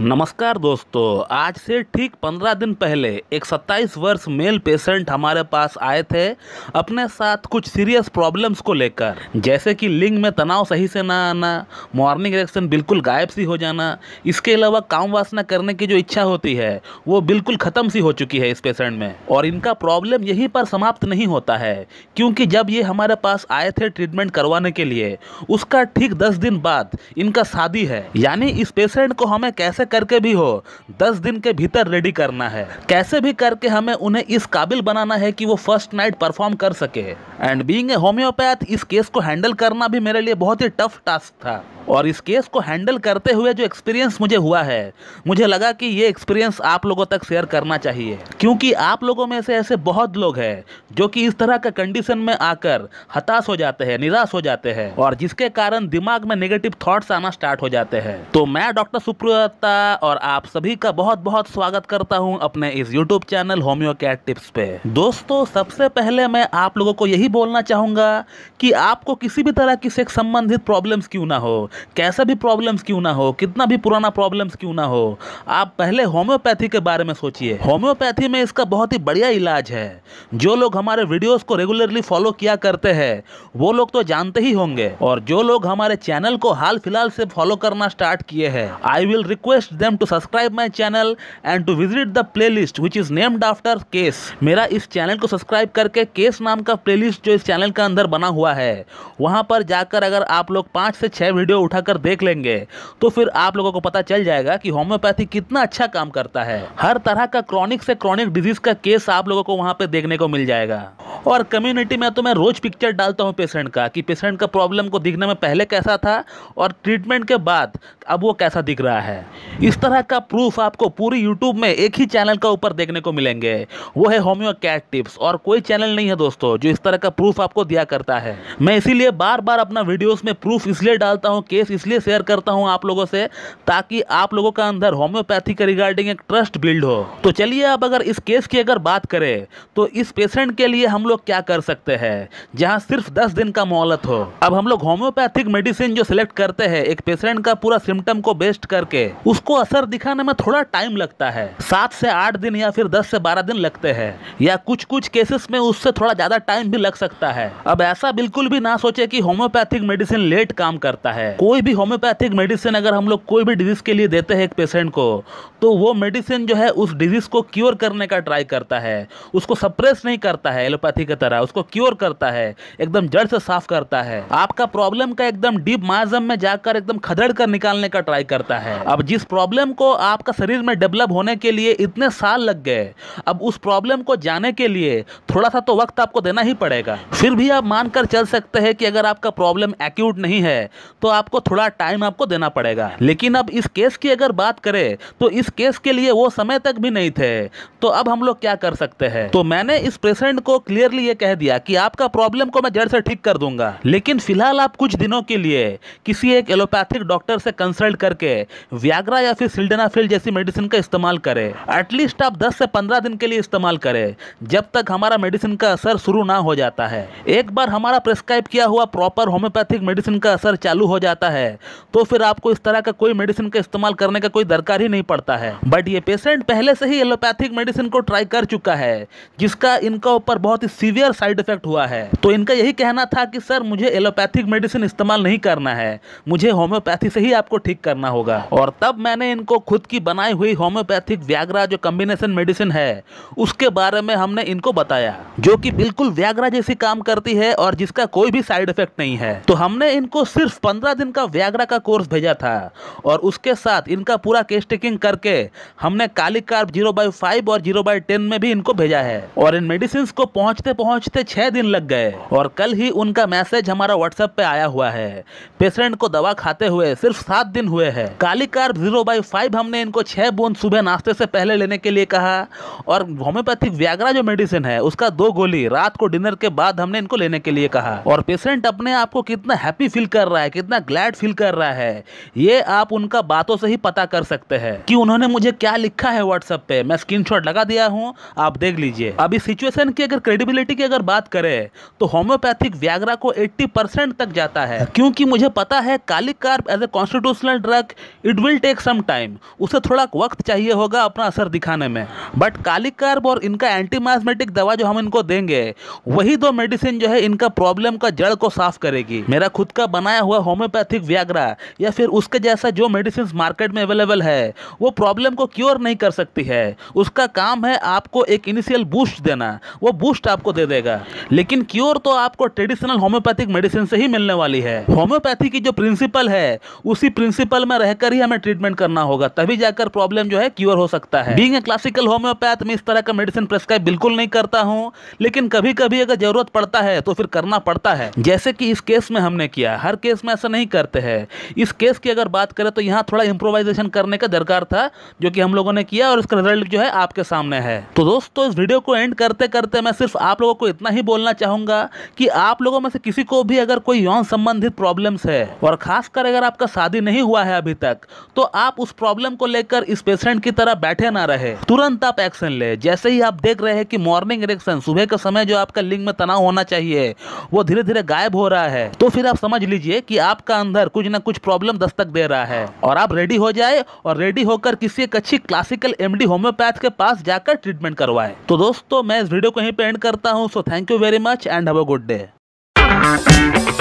नमस्कार दोस्तों आज से ठीक पंद्रह दिन पहले एक सत्ताईस वर्ष मेल पेशेंट हमारे पास आए थे अपने साथ कुछ सीरियस प्रॉब्लम्स को लेकर जैसे कि लिंग में तनाव सही से ना आना मॉर्निंग रिएक्शन बिल्कुल गायब सी हो जाना इसके अलावा काम वासना करने की जो इच्छा होती है वो बिल्कुल ख़त्म सी हो चुकी है इस पेशेंट में और इनका प्रॉब्लम यहीं पर समाप्त नहीं होता है क्योंकि जब ये हमारे पास आए थे ट्रीटमेंट करवाने के लिए उसका ठीक दस दिन बाद इनका शादी है यानी इस पेशेंट को हमें कैसे कैसे करके भी हो दस दिन के भीतर रेडी करना है कैसे भी करके हमें उन्हें इस काबिल बनाना है कि वो फर्स्ट नाइट परफॉर्म कर सके एंड बींग ए होम्योपैथ इस केस को हैंडल करना भी मेरे लिए बहुत ही टफ टास्क था और इस केस को हैंडल करते हुए जो एक्सपीरियंस मुझे हुआ है मुझे लगा कि ये एक्सपीरियंस आप लोगों तक शेयर करना चाहिए क्योंकि आप लोगों में से ऐसे बहुत लोग हैं जो कि इस तरह के कंडीशन में आकर हताश हो जाते हैं निराश हो जाते हैं और जिसके कारण दिमाग में नेगेटिव थॉट्स आना स्टार्ट हो जाते हैं तो मैं डॉक्टर सुप्रियता का और आप सभी का बहुत बहुत स्वागत करता हूं अपने इस YouTube channel homeo cat tips पे दोस्तों सबसे पहले मैं आप लोगों को यही बोलना चाहूंगा कि आपको किसी भी तरह की सेक्स संबंधित प्रॉब्लम्स क्यों ना हो कैसे भी प्रॉब्लम्स क्यों ना हो कितना भी पुराना प्रॉब्लम्स क्यों ना हो आप पहले होम्योपैथी के बारे में सोचिए होम्योपैथी में इसका बहुत ही बढ़िया इलाज है जो लोग हमारे वीडियोज़ को रेगुलरली फॉलो किया करते हैं वो लोग तो जानते ही होंगे और जो लोग हमारे चैनल को हाल फिलहाल से फॉलो करना स्टार्ट किए हैं I will request request them to subscribe my channel and to visit the playlist which is named after case मेरा इस चैनल को सब्सक्राइब करके केस नाम का प्लेलिस्ट जो इस चैनल के अंदर बना हुआ है वहां पर जाकर अगर आप लोग पाँच से छः वीडियो उठाकर देख लेंगे तो फिर आप लोगों को पता चल जाएगा कि होम्योपैथी कितना अच्छा काम करता है हर तरह का क्रॉनिक से क्रॉनिक डिजीज का केस आप लोगों को वहाँ पर देखने को मिल जाएगा और कम्युनिटी में तो मैं रोज़ पिक्चर डालता हूँ पेशेंट का कि पेशेंट का प्रॉब्लम को दिखने में पहले कैसा था और ट्रीटमेंट के बाद अब वो कैसा दिख रहा है इस तरह का प्रूफ आपको पूरी यूट्यूब में एक ही चैनल का ऊपर देखने को मिलेंगे वो है होम्यो टिप्स और कोई चैनल नहीं है दोस्तों जो इस तरह का प्रूफ आपको दिया करता है मैं इसीलिए बार बार अपना वीडियोज में प्रूफ इसलिए डालता हूँ केस इसलिए शेयर करता हूँ आप लोगों से ताकि आप लोगों का अंदर होम्योपैथी के रिगार्डिंग एक ट्रस्ट बिल्ड हो तो चलिए अब अगर इस केस की अगर बात करें तो इस पेशेंट के लिए हम लोग लोग क्या कर सकते हैं जहाँ सिर्फ दस दिन का मोहलत हो अब हम लोग होम्योपैथिक मेडिसिन जो सिलेक्ट करते हैं एक पेशेंट का पूरा सिम्टम को बेस्ट करके उसको असर दिखाने में थोड़ा टाइम लगता है सात से आठ दिन या फिर दस से बारह दिन लगते हैं या कुछ कुछ केसेस में उससे थोड़ा ज्यादा टाइम भी लग सकता है अब ऐसा बिल्कुल भी ना सोचे कि होम्योपैथिक मेडिसिन लेट काम करता है कोई भी होम्योपैथिक मेडिसिन अगर हम लोग कोई भी डिजीज के लिए देते हैं एक पेशेंट को तो वो मेडिसिन जो है उस डिजीज को क्योर करने का ट्राई करता है उसको सप्रेस नहीं करता है एलोपैथिक कॉफ़ी की तरह उसको क्योर करता है एकदम जड़ से साफ करता है आपका प्रॉब्लम का एकदम डीप माजम में जाकर एकदम खदड़ कर निकालने का ट्राई करता है अब जिस प्रॉब्लम को आपका शरीर में डेवलप होने के लिए इतने साल लग गए अब उस प्रॉब्लम को जाने के लिए थोड़ा सा तो वक्त आपको देना ही पड़ेगा फिर भी आप मानकर चल सकते हैं कि अगर आपका प्रॉब्लम एक्यूट नहीं है तो आपको थोड़ा टाइम आपको देना पड़ेगा लेकिन अब इस केस की अगर बात करें तो इस केस के लिए वो समय तक भी नहीं थे तो अब हम लोग क्या कर सकते हैं तो मैंने इस पेशेंट को क्लियर क्लियरली ये कह दिया कि आपका प्रॉब्लम को मैं जड़ से ठीक कर दूंगा लेकिन फिलहाल आप कुछ दिनों के लिए किसी एक एलोपैथिक डॉक्टर से कंसल्ट करके व्याग्रा या फिर सिल्डेनाफिल जैसी मेडिसिन का इस्तेमाल करें एटलीस्ट आप 10 से 15 दिन के लिए इस्तेमाल करें जब तक हमारा मेडिसिन का असर शुरू ना हो जाता है एक बार हमारा प्रिस्क्राइब किया हुआ प्रॉपर होम्योपैथिक मेडिसिन का असर चालू हो जाता है तो फिर आपको इस तरह का कोई मेडिसिन का इस्तेमाल करने का कोई दरकार ही नहीं पड़ता है बट ये पेशेंट पहले से ही एलोपैथिक मेडिसिन को ट्राई कर चुका है जिसका इनका ऊपर बहुत ही सीवियर साइड इफेक्ट हुआ है तो इनका यही कहना था कि सर मुझे एलोपैथिक मेडिसिन इस्तेमाल नहीं करना है मुझे होम्योपैथी से ही आपको ठीक करना होगा और तब मैंने इनको खुद की बनाई हुई होम्योपैथिक व्याग्रा जो कम्बिनेशन मेडिसिन है उसके बारे में हमने इनको बताया जो कि बिल्कुल व्याग्रा जैसी काम करती है और जिसका कोई भी साइड इफेक्ट नहीं है तो हमने इनको सिर्फ पंद्रह दिन का व्याग्रा का कोर्स भेजा था और उसके साथ इनका पूरा केस टेकिंग करके हमने kali carb zero by five और जीरो बाई टेन में भी इनको भेजा है और इन मेडिसिन को पहुंचते पहुंचते छह दिन लग गए और कल ही उनका मैसेज हमारा व्हाट्सएप पे आया हुआ है पेशेंट को दवा खाते हुए सिर्फ सात दिन हुए हैं kali carb zero by five हमने इनको छह बूंद सुबह नाश्ते से पहले लेने के लिए कहा और होम्योपैथिक व्यागरा जो मेडिसिन है उसका दो गोली रात को डिनर के बाद हमने इनको लेने के लिए कहा और पेशेंट अपने आप को कितना हैप्पी फील कर रहा है कितना ग्लैड फील कर रहा है ये आप उनका बातों से ही पता कर सकते हैं कि उन्होंने मुझे क्या लिखा है व्हाट्सएप पे मैं स्क्रीनशॉट लगा दिया हूँ आप देख लीजिए अभी सिचुएशन की अगर क्रेडिबिलिटी प्रोबेबिलिटी की अगर बात करें तो होम्योपैथिक व्याग्रा को 80 परसेंट तक जाता है क्योंकि मुझे पता है kali carb as a constitutional drug it will take some time उसे थोड़ा वक्त चाहिए होगा अपना असर दिखाने में बट कालिक कार्प और इनका एंटीमाजमेटिक दवा जो हम इनको देंगे वही दो मेडिसिन जो है इनका प्रॉब्लम का जड़ को साफ करेगी मेरा खुद का बनाया हुआ होम्योपैथिक व्याग्रा या फिर उसके जैसा जो मेडिसिन मार्केट में अवेलेबल है वो प्रॉब्लम को क्योर नहीं कर सकती है उसका काम है आपको एक इनिशियल बूस्ट देना वो बूस्ट आप आपको दे देगा लेकिन क्योर तो आपको ट्रेडिशनल होम्योपैथिक मेडिसिन से ही मिलने वाली है होम्योपैथी की जो प्रिंसिपल है उसी प्रिंसिपल में रहकर ही हमें ट्रीटमेंट करना होगा तभी जाकर प्रॉब्लम जो है क्योर हो सकता है बींग ए क्लासिकल होम्योपैथ में इस तरह का मेडिसिन प्रेस्क्राइब बिल्कुल नहीं करता हूँ लेकिन कभी कभी अगर जरूरत पड़ता है तो फिर करना पड़ता है जैसे कि इस केस में हमने किया हर केस में ऐसा नहीं करते हैं इस केस की अगर बात करें तो यहाँ थोड़ा इम्प्रोवाइजेशन करने का दरकार था जो कि हम लोगों ने किया और इसका रिजल्ट जो है आपके सामने है तो दोस्तों इस वीडियो को एंड करते करते मैं सिर्फ आप आप लोगों को इतना ही बोलना चाहूंगा कि आप लोगों में से किसी को भी अगर कोई यौन संबंधित प्रॉब्लम्स है और खासकर अगर आपका शादी नहीं हुआ है अभी तक तो आप उस प्रॉब्लम को लेकर इस पेशेंट की तरह बैठे ना रहे तुरंत आप एक्शन ले जैसे ही आप देख रहे हैं कि मॉर्निंग इरेक्शन सुबह के समय जो आपका लिंग में तनाव होना चाहिए वो धीरे धीरे गायब हो रहा है तो फिर आप समझ लीजिए कि आपका अंदर कुछ ना कुछ प्रॉब्लम दस्तक दे रहा है और आप रेडी हो जाए और रेडी होकर किसी एक अच्छी क्लासिकल एमडी होम्योपैथ के पास जाकर ट्रीटमेंट करवाएं तो दोस्तों मैं इस वीडियो को यहीं पे एंड करता जानता हूँ so thank you very much and have a good day